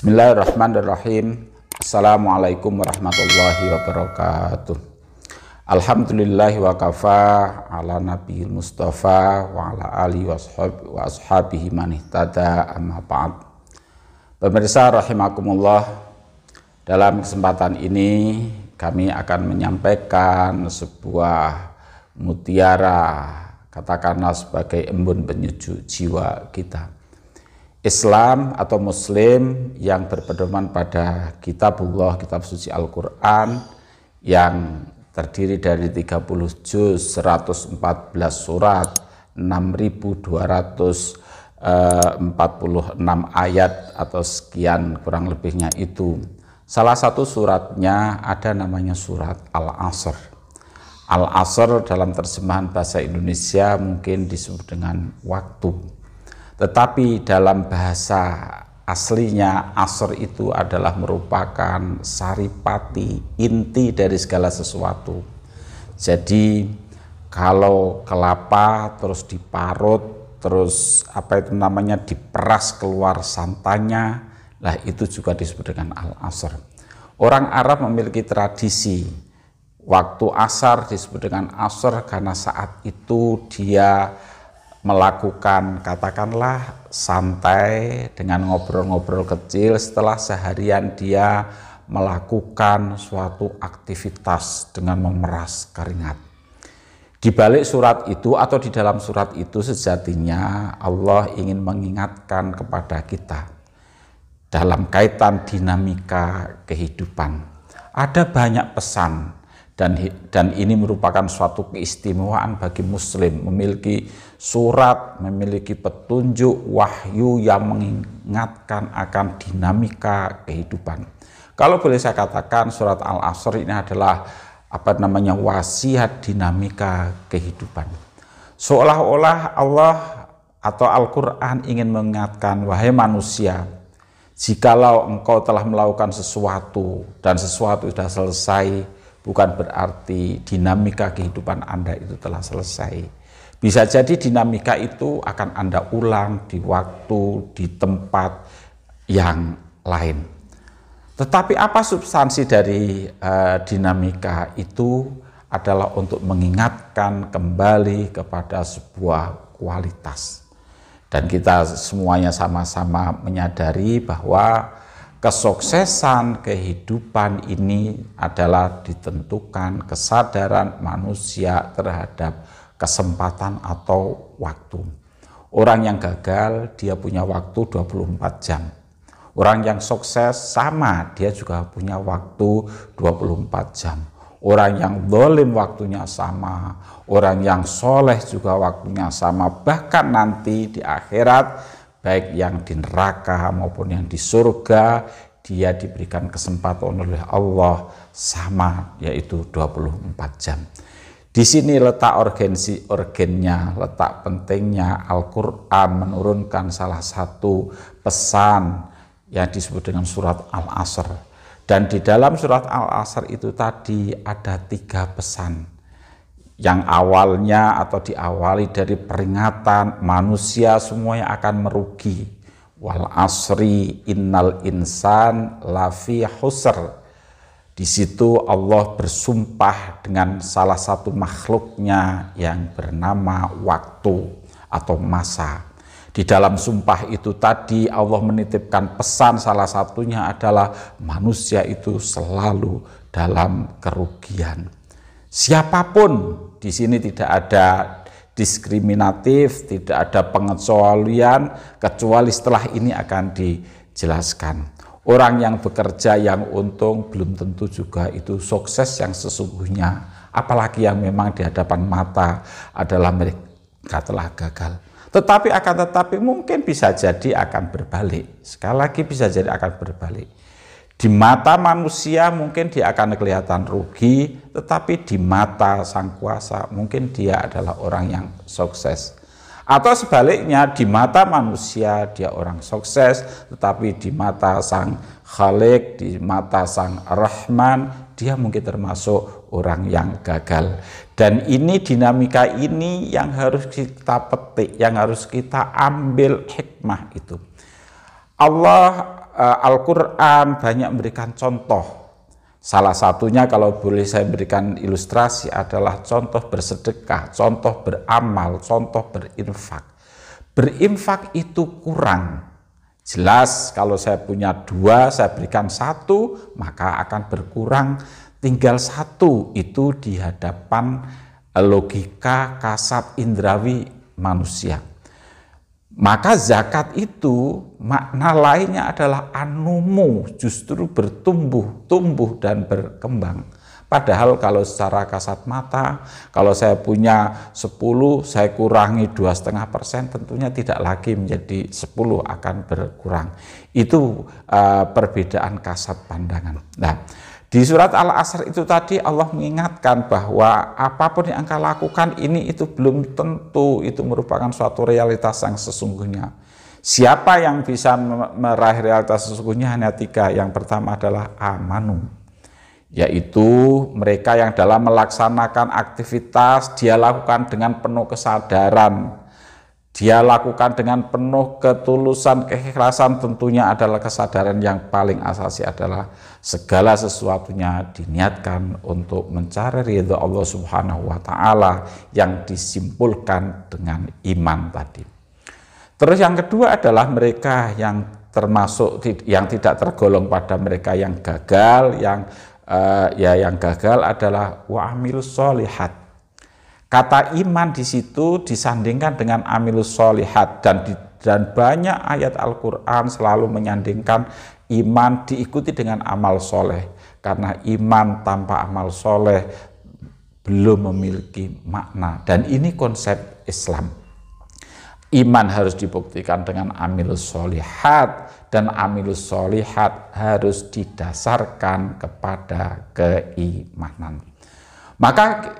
Bismillahirrahmanirrahim. Assalamualaikum warahmatullahi wabarakatuh. Alhamdulillahi wa kafa ala nabi Mustafa wa ala ali wa, sahab, wa sahabihi man amma ba'd. Pemirsa rahimakumullah, dalam kesempatan ini kami akan menyampaikan sebuah mutiara katakanlah sebagai embun penyejuk jiwa kita Islam atau Muslim yang berpedoman pada kitabullah, kitab suci Al-Quran yang terdiri dari 30 juz, 114 surat, 6.246 eh, ayat atau sekian kurang lebihnya itu. Salah satu suratnya ada namanya surat Al-Asr. Al-Asr dalam terjemahan bahasa Indonesia mungkin disebut dengan waktu tetapi dalam bahasa aslinya asr itu adalah merupakan saripati, inti dari segala sesuatu. Jadi kalau kelapa terus diparut, terus apa itu namanya diperas keluar santannya, lah itu juga disebut dengan al-asr. Orang Arab memiliki tradisi waktu asar disebut dengan asar karena saat itu dia melakukan katakanlah santai dengan ngobrol-ngobrol kecil setelah seharian dia melakukan suatu aktivitas dengan memeras keringat. Di balik surat itu atau di dalam surat itu sejatinya Allah ingin mengingatkan kepada kita dalam kaitan dinamika kehidupan. Ada banyak pesan dan dan ini merupakan suatu keistimewaan bagi muslim memiliki surat, memiliki petunjuk wahyu yang mengingatkan akan dinamika kehidupan. Kalau boleh saya katakan surat Al-Asr ini adalah apa namanya wasiat dinamika kehidupan. Seolah-olah Allah atau Al-Qur'an ingin mengingatkan wahai manusia, jikalau engkau telah melakukan sesuatu dan sesuatu sudah selesai, bukan berarti dinamika kehidupan Anda itu telah selesai. Bisa jadi dinamika itu akan Anda ulang di waktu, di tempat yang lain. Tetapi apa substansi dari uh, dinamika itu adalah untuk mengingatkan kembali kepada sebuah kualitas. Dan kita semuanya sama-sama menyadari bahwa kesuksesan kehidupan ini adalah ditentukan kesadaran manusia terhadap kesempatan atau waktu. Orang yang gagal, dia punya waktu 24 jam. Orang yang sukses sama, dia juga punya waktu 24 jam. Orang yang dolim waktunya sama, orang yang soleh juga waktunya sama. Bahkan nanti di akhirat baik yang di neraka maupun yang di surga dia diberikan kesempatan oleh Allah sama yaitu 24 jam. Di sini letak urgensi urgennya, letak pentingnya Al-Qur'an menurunkan salah satu pesan yang disebut dengan surat Al-Asr. Dan di dalam surat Al-Asr itu tadi ada tiga pesan yang awalnya atau diawali dari peringatan manusia semuanya akan merugi wal asri innal insan lafi husr di situ Allah bersumpah dengan salah satu makhluknya yang bernama waktu atau masa di dalam sumpah itu tadi Allah menitipkan pesan salah satunya adalah manusia itu selalu dalam kerugian Siapapun di sini tidak ada diskriminatif, tidak ada pengecualian kecuali setelah ini akan dijelaskan. Orang yang bekerja yang untung belum tentu juga itu sukses yang sesungguhnya, apalagi yang memang di hadapan mata adalah mereka telah gagal. Tetapi akan tetapi mungkin bisa jadi akan berbalik. Sekali lagi bisa jadi akan berbalik. Di mata manusia mungkin dia akan kelihatan rugi, tetapi di mata sang kuasa mungkin dia adalah orang yang sukses. Atau sebaliknya di mata manusia dia orang sukses, tetapi di mata sang Khalik, di mata sang Rahman dia mungkin termasuk orang yang gagal. Dan ini dinamika ini yang harus kita petik, yang harus kita ambil hikmah itu. Allah Eh, Al-Quran banyak memberikan contoh. Salah satunya kalau boleh saya berikan ilustrasi adalah contoh bersedekah, contoh beramal, contoh berinfak. Berinfak itu kurang. Jelas kalau saya punya dua, saya berikan satu, maka akan berkurang. Tinggal satu itu di hadapan eh, logika kasat indrawi manusia. Maka zakat itu makna lainnya adalah anumu, justru bertumbuh, tumbuh dan berkembang. Padahal kalau secara kasat mata, kalau saya punya 10, saya kurangi dua setengah persen, tentunya tidak lagi menjadi 10 akan berkurang. Itu uh, perbedaan kasat pandangan. Nah, di surat Al-Asr itu tadi Allah mengingatkan bahwa apapun yang engkau lakukan ini itu belum tentu itu merupakan suatu realitas yang sesungguhnya. Siapa yang bisa meraih realitas sesungguhnya hanya tiga. Yang pertama adalah amanu, yaitu mereka yang dalam melaksanakan aktivitas dia lakukan dengan penuh kesadaran dia lakukan dengan penuh ketulusan, keikhlasan tentunya adalah kesadaran yang paling asasi adalah segala sesuatunya diniatkan untuk mencari ridho Allah Subhanahu wa taala yang disimpulkan dengan iman tadi. Terus yang kedua adalah mereka yang termasuk yang tidak tergolong pada mereka yang gagal, yang uh, ya yang gagal adalah wa'amilus solihat Kata iman di situ disandingkan dengan amilus solihat dan di, dan banyak ayat Al-Quran selalu menyandingkan iman diikuti dengan amal soleh karena iman tanpa amal soleh belum memiliki makna dan ini konsep Islam iman harus dibuktikan dengan amilus solihat dan amilus solihat harus didasarkan kepada keimanan maka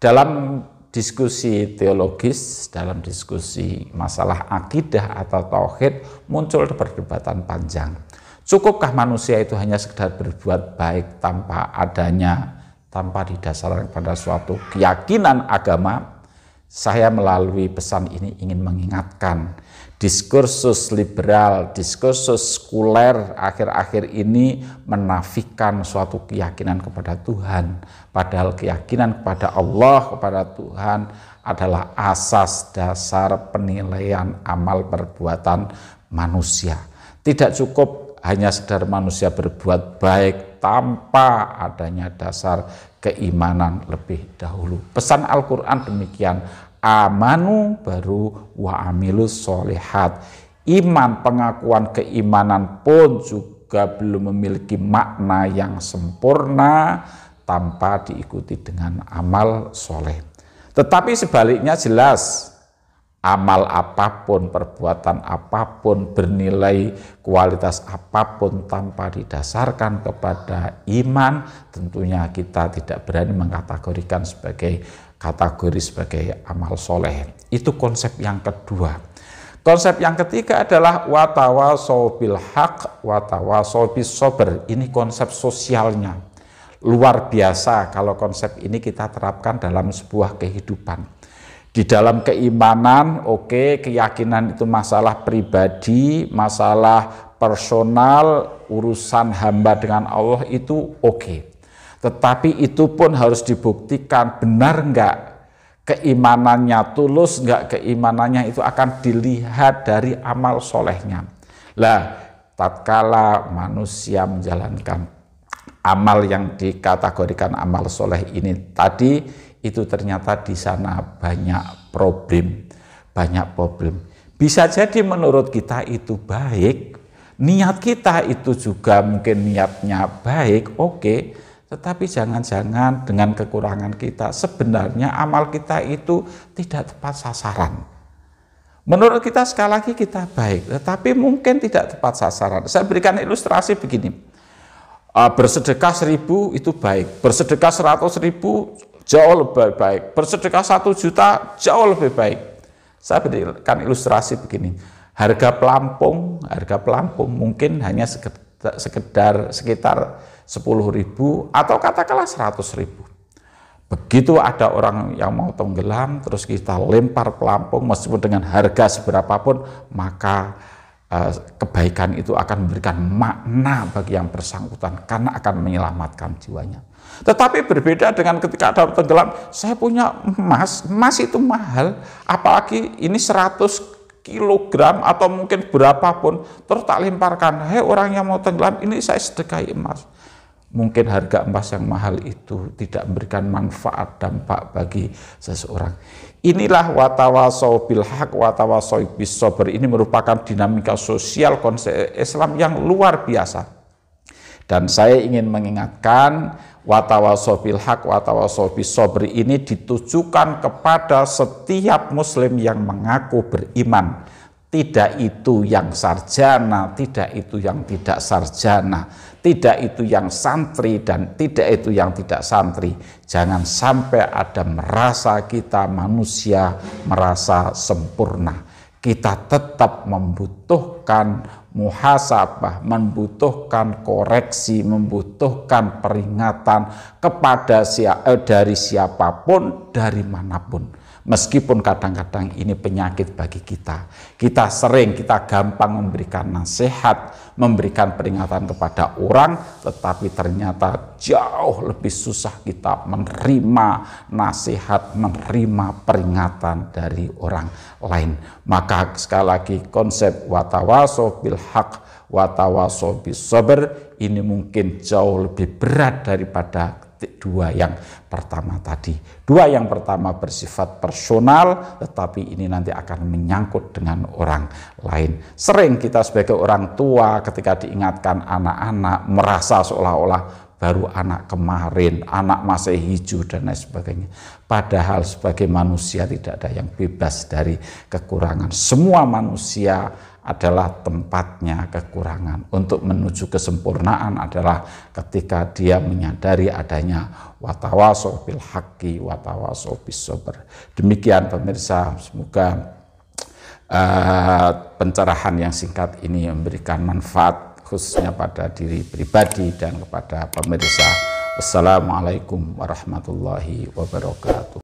dalam diskusi teologis, dalam diskusi masalah akidah atau tauhid muncul perdebatan panjang. Cukupkah manusia itu hanya sekedar berbuat baik tanpa adanya, tanpa didasarkan pada suatu keyakinan agama? Saya melalui pesan ini ingin mengingatkan diskursus liberal, diskursus sekuler akhir-akhir ini menafikan suatu keyakinan kepada Tuhan. Padahal keyakinan kepada Allah, kepada Tuhan adalah asas dasar penilaian amal perbuatan manusia. Tidak cukup hanya sekedar manusia berbuat baik tanpa adanya dasar keimanan lebih dahulu. Pesan Al-Quran demikian, amanu baru wa amilus solehat iman pengakuan keimanan pun juga belum memiliki makna yang sempurna tanpa diikuti dengan amal soleh tetapi sebaliknya jelas amal apapun, perbuatan apapun, bernilai kualitas apapun tanpa didasarkan kepada iman, tentunya kita tidak berani mengkategorikan sebagai kategori sebagai amal soleh. Itu konsep yang kedua. Konsep yang ketiga adalah watawa sobil hak, watawa sobil sober. Ini konsep sosialnya. Luar biasa kalau konsep ini kita terapkan dalam sebuah kehidupan. Di dalam keimanan, oke, okay, keyakinan itu masalah pribadi, masalah personal, urusan hamba dengan Allah itu oke. Okay. Tetapi itu pun harus dibuktikan benar enggak keimanannya tulus enggak keimanannya itu akan dilihat dari amal solehnya. Lah, tatkala manusia menjalankan amal yang dikategorikan amal soleh ini tadi itu ternyata di sana banyak problem, banyak problem. Bisa jadi menurut kita itu baik, niat kita itu juga mungkin niatnya baik, oke. Okay tetapi jangan-jangan dengan kekurangan kita, sebenarnya amal kita itu tidak tepat sasaran. Menurut kita sekali lagi kita baik, tetapi mungkin tidak tepat sasaran. Saya berikan ilustrasi begini. Ah, bersedekah seribu itu baik, bersedekah seratus ribu jauh lebih baik, bersedekah satu juta jauh lebih baik. Saya berikan ilustrasi begini. Harga pelampung, harga pelampung mungkin hanya sekedar, sekedar sekitar sepuluh ribu atau katakanlah seratus ribu. Begitu ada orang yang mau tenggelam, terus kita lempar pelampung meskipun dengan harga seberapapun, maka eh, kebaikan itu akan memberikan makna bagi yang bersangkutan karena akan menyelamatkan jiwanya. Tetapi berbeda dengan ketika ada tenggelam, saya punya emas, emas itu mahal, apalagi ini seratus kilogram atau mungkin berapapun terus tak lemparkan hei orang yang mau tenggelam ini saya sedekai emas mungkin harga emas yang mahal itu tidak memberikan manfaat dampak bagi seseorang. Inilah watawaso bil hak, watawasau bis sober ini merupakan dinamika sosial konsep Islam yang luar biasa. Dan saya ingin mengingatkan watawaso bil hak, watawasau bis sober ini ditujukan kepada setiap muslim yang mengaku beriman. Tidak itu yang sarjana, tidak itu yang tidak sarjana tidak itu yang santri dan tidak itu yang tidak santri. Jangan sampai ada merasa kita manusia merasa sempurna. Kita tetap membutuhkan muhasabah, membutuhkan koreksi, membutuhkan peringatan kepada si, eh, dari siapapun, dari manapun. Meskipun kadang-kadang ini penyakit bagi kita. Kita sering, kita gampang memberikan nasihat, memberikan peringatan kepada orang, tetapi ternyata jauh lebih susah kita menerima nasihat, menerima peringatan dari orang lain. Maka sekali lagi konsep watawaso bil watawaso bisober, ini mungkin jauh lebih berat daripada dua yang pertama tadi. Dua yang pertama bersifat personal, tetapi ini nanti akan menyangkut dengan orang lain. Sering kita sebagai orang tua ketika diingatkan anak-anak merasa seolah-olah baru anak kemarin, anak masih hijau dan lain sebagainya. Padahal sebagai manusia tidak ada yang bebas dari kekurangan. Semua manusia adalah tempatnya kekurangan. Untuk menuju kesempurnaan adalah ketika dia menyadari adanya watawaso haki watawaso sober. Demikian pemirsa, semoga uh, pencerahan yang singkat ini memberikan manfaat khususnya pada diri pribadi dan kepada pemirsa. Wassalamualaikum warahmatullahi wabarakatuh.